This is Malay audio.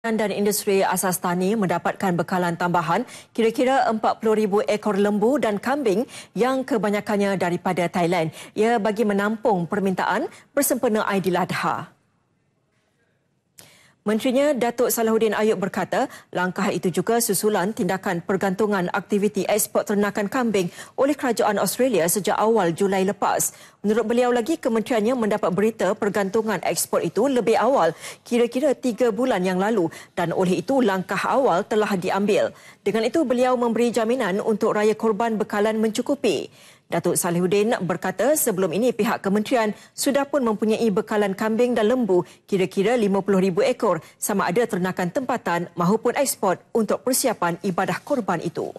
dan industri asas tani mendapatkan bekalan tambahan kira-kira 40,000 ekor lembu dan kambing yang kebanyakannya daripada Thailand. Ia bagi menampung permintaan bersempena Aidiladha. Menterinya Datuk Salahuddin Ayub berkata, langkah itu juga susulan tindakan pergantungan aktiviti ekspor ternakan kambing oleh kerajaan Australia sejak awal Julai lepas. Menurut beliau lagi, kementeriannya mendapat berita pergantungan ekspor itu lebih awal, kira-kira tiga bulan yang lalu dan oleh itu langkah awal telah diambil. Dengan itu, beliau memberi jaminan untuk raya korban bekalan mencukupi. Datuk Salihuddin berkata sebelum ini pihak kementerian sudah pun mempunyai bekalan kambing dan lembu kira-kira 50,000 ekor sama ada ternakan tempatan maupun ekspor untuk persiapan ibadah korban itu.